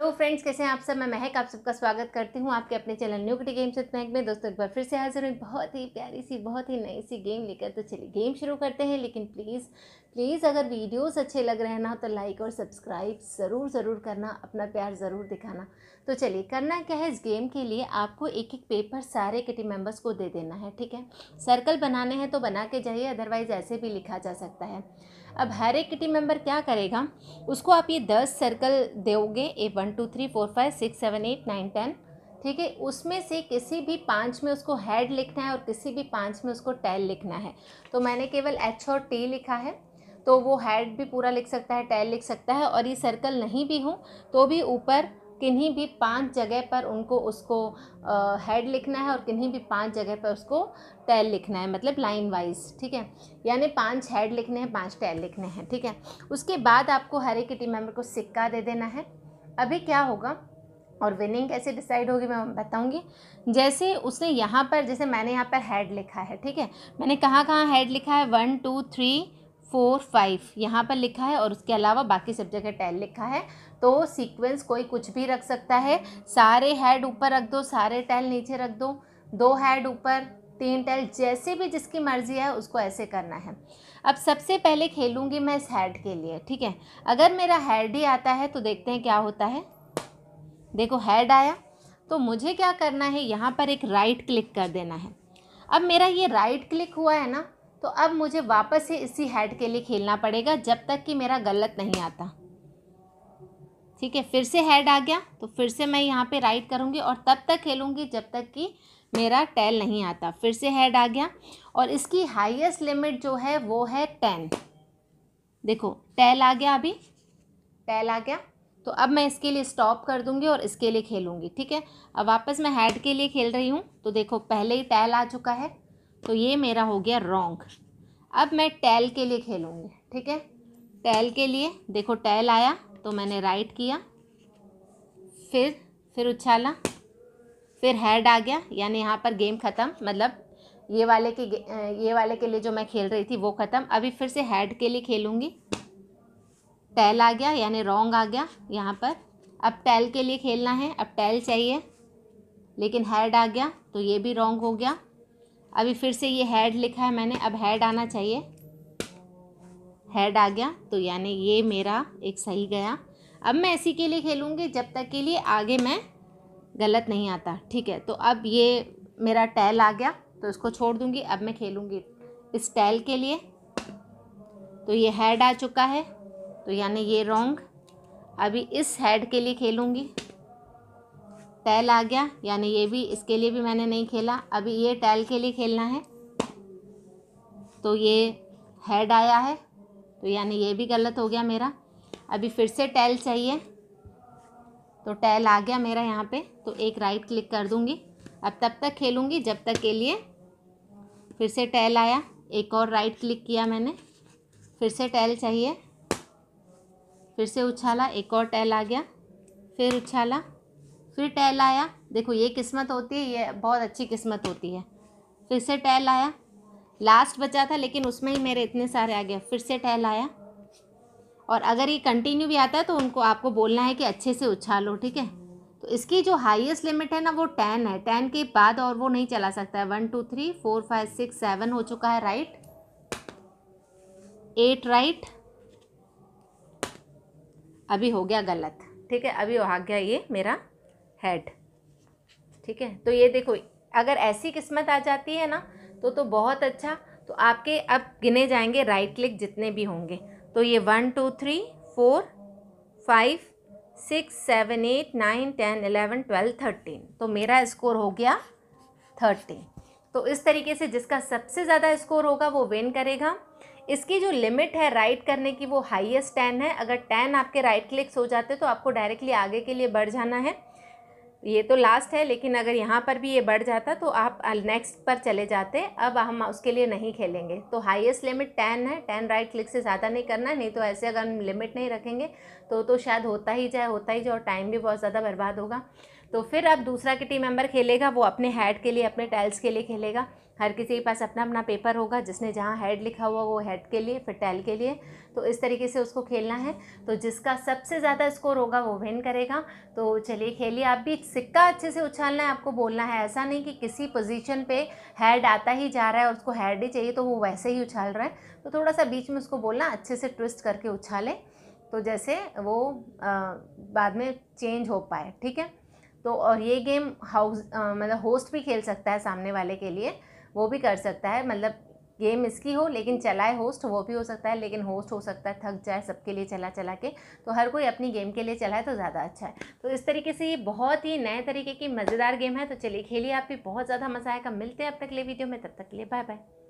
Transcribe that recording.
hello तो friends कैसे हैं आप सब मैं महक आप सबका स्वागत करती हूँ आपके अपने channel new kitty games with Mahak में दोस्तों एक बार फिर से हाजिर हुई बहुत ही प्यारी सी बहुत ही नई सी गेम लेकर तो चलिए गेम शुरू करते हैं लेकिन प्लीज़ प्लीज़ अगर वीडियोस अच्छे लग रहे हैं ना तो लाइक और सब्सक्राइब ज़रूर ज़रूर करना अपना प्यार ज़रूर दिखाना तो चलिए करना क्या है इस गेम के लिए आपको एक एक पेपर सारे के मेंबर्स मेम्बर्स को दे देना है ठीक है सर्कल बनाने हैं तो बना के जाइए अदरवाइज़ ऐसे भी लिखा जा सकता है अब हर एक टीम मेंबर क्या करेगा उसको आप ये दस सर्कल दोगे A one two three four five six seven eight nine ten ठीक है उसमें से किसी भी पांच में उसको हेड लिखना है और किसी भी पांच में उसको टेल लिखना है तो मैंने केवल एच और टी लिखा है तो वो हैड भी पूरा लिख सकता है टेल लिख सकता है और ये सर्कल नहीं भी हो तो भी ऊपर किन्हीं भी पांच जगह पर उनको उसको हेड लिखना है और किन्हीं भी पांच जगह पर उसको टेल लिखना है मतलब लाइन वाइज ठीक है यानी पांच हेड लिखने हैं पांच टेल लिखने हैं ठीक है उसके बाद आपको हर एक टीम मेम्बर को सिक्का दे देना है अभी क्या होगा और विनिंग कैसे डिसाइड होगी मैं बताऊंगी जैसे उसने यहाँ पर जैसे मैंने यहाँ पर हेड लिखा है ठीक है मैंने कहाँ कहाँ हेड लिखा है one two three four five यहाँ पर लिखा है और उसके अलावा बाकी सब जगह टेन लिखा है तो सीक्वेंस कोई कुछ भी रख सकता है सारे हेड ऊपर रख दो सारे टेल नीचे रख दो दो हेड ऊपर तीन टेल जैसे भी जिसकी मर्जी है उसको ऐसे करना है अब सबसे पहले खेलूँगी मैं इस हेड के लिए ठीक है अगर मेरा हेड ही आता है तो देखते हैं क्या होता है देखो हेड आया तो मुझे क्या करना है यहाँ पर एक राइट क्लिक कर देना है अब मेरा ये राइट क्लिक हुआ है ना तो अब मुझे वापस से इसी हेड के लिए खेलना पड़ेगा जब तक कि मेरा गलत नहीं आता ठीक है फिर से हेड आ गया तो फिर से मैं यहाँ पे राइट करूँगी और तब तक खेलूँगी जब तक कि मेरा टेल नहीं आता फिर से हेड आ गया और इसकी हाईएस्ट लिमिट जो है वो है टेन देखो टेल आ गया अभी टेल आ गया तो अब मैं इसके लिए स्टॉप कर दूँगी और इसके लिए खेलूँगी ठीक है अब वापस मैं हेड के लिए खेल रही हूँ तो देखो पहले ही टैल आ चुका है तो ये मेरा हो गया रोंग अब मैं टैल के लिए खेलूँगी ठीक है टैल के लिए देखो टैल आया तो मैंने राइट किया फिर फिर उछाला फिर हेड आ गया यानी यहाँ पर गेम ख़त्म मतलब ये वाले के ये वाले के लिए जो मैं खेल रही थी वो ख़त्म अभी फिर से हेड के लिए खेलूँगी टैल आ गया यानी रोंग आ गया यहाँ पर अब टैल के लिए खेलना है अब टैल चाहिए लेकिन हेड आ गया तो ये भी रोंग हो गया अभी फिर से ये हेड लिखा है मैंने अब हेड आना चाहिए हेड आ गया तो यानी ये मेरा एक सही गया अब मैं इसी के लिए खेलूँगी जब तक के लिए आगे मैं गलत नहीं आता ठीक है तो अब ये मेरा टैल आ गया तो इसको छोड़ दूँगी अब मैं खेलूँगी इस टैल के लिए तो ये हेड आ चुका है तो यानी ये रॉन्ग अभी इस हेड के लिए खेलूँगी टैल आ गया यानी ये भी इसके लिए भी मैंने नहीं खेला अभी ये टैल के लिए खेलना है तो ये हेड आया है तो यानी ये भी गलत हो गया मेरा अभी फिर से टैल चाहिए तो टैल आ गया मेरा यहाँ पे तो एक राइट क्लिक कर दूँगी अब तब तक खेलूँगी जब तक के लिए फिर से टैल आया एक और राइट क्लिक किया मैंने फिर से टैल चाहिए फिर से उछाला एक और टैल आ गया फिर उछाला फिर टैल आया देखो ये किस्मत होती है ये बहुत अच्छी किस्मत होती है फिर से टैल आया लास्ट बचा था लेकिन उसमें ही मेरे इतने सारे आ गए फिर से टैल आया और अगर ये कंटिन्यू भी आता है तो उनको आपको बोलना है कि अच्छे से उछालो ठीक है तो इसकी जो हाईएस्ट लिमिट है ना वो टेन है टेन के बाद और वो नहीं चला सकता है one two three four five six seven हो चुका है राइट एट राइट अभी हो गया गलत ठीक है अभी आ गया ये मेरा हेड ठीक है तो ये देखो अगर ऐसी किस्मत आ जाती है ना तो तो बहुत अच्छा तो आपके अब गिने जाएंगे राइट क्लिक जितने भी होंगे तो ये one two three four five six seven eight nine ten eleven twelve thirteen तो मेरा स्कोर हो गया थर्टीन तो इस तरीके से जिसका सबसे ज़्यादा स्कोर होगा वो विन करेगा इसकी जो लिमिट है राइट करने की वो हाईएस्ट टेन है अगर टेन आपके राइट क्लिक्स हो जाते तो आपको डायरेक्टली आगे के लिए बढ़ जाना है ये तो लास्ट है लेकिन अगर यहाँ पर भी ये बढ़ जाता तो आप नेक्स्ट पर चले जाते अब हम उसके लिए नहीं खेलेंगे तो हाईएस्ट लिमिट टेन है टेन राइट क्लिक से ज़्यादा नहीं करना है नहीं तो ऐसे अगर हम लिमिट नहीं रखेंगे तो तो शायद होता ही जाए होता ही जाए और टाइम भी बहुत ज़्यादा बर्बाद होगा तो फिर अब दूसरा के टीम मेंबर खेलेगा वो अपने हेड के लिए अपने टाइल्स के लिए खेलेगा हर किसी के पास अपना अपना पेपर होगा जिसने जहाँ हेड लिखा हुआ वो हेड के लिए फिर टैल के लिए तो इस तरीके से उसको खेलना है तो जिसका सबसे ज़्यादा स्कोर होगा वो विन करेगा तो चलिए खेलिए आप भी सिक्का अच्छे से उछालना है आपको बोलना है ऐसा नहीं कि किसी पोजीशन पे हेड आता ही जा रहा है और उसको हेड ही चाहिए तो वो वैसे ही उछाल रहा है तो थोड़ा सा बीच में उसको बोलना अच्छे से ट्विस्ट करके उछालें तो जैसे वो आ, बाद में चेंज हो पाए ठीक है तो और ये गेम हाउस मतलब होस्ट भी खेल सकता है सामने वाले के लिए वो भी कर सकता है मतलब गेम इसकी हो लेकिन चलाए होस्ट वो भी हो सकता है लेकिन होस्ट हो सकता है थक जाए सबके लिए चला चला के तो हर कोई अपनी गेम के लिए चलाए तो ज़्यादा अच्छा है तो इस तरीके से ये बहुत ही नए तरीके की मज़ेदार गेम है तो चलिए खेलिए आप भी बहुत ज़्यादा मज़ा आएगा मिलते हैं अब तक ले वीडियो में तब तक के लिए बाय बाय